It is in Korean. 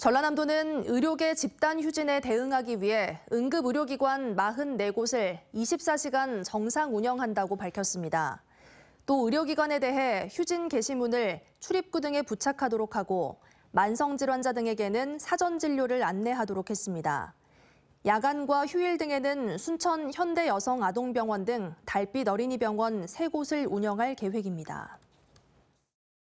전라남도는 의료계 집단 휴진에 대응하기 위해 응급의료기관 44곳을 24시간 정상 운영한다고 밝혔습니다. 또 의료기관에 대해 휴진 게시문을 출입구 등에 부착하도록 하고 만성질환자 등에게는 사전 진료를 안내하도록 했습니다. 야간과 휴일 등에는 순천 현대여성아동병원 등 달빛 어린이병원 3곳을 운영할 계획입니다.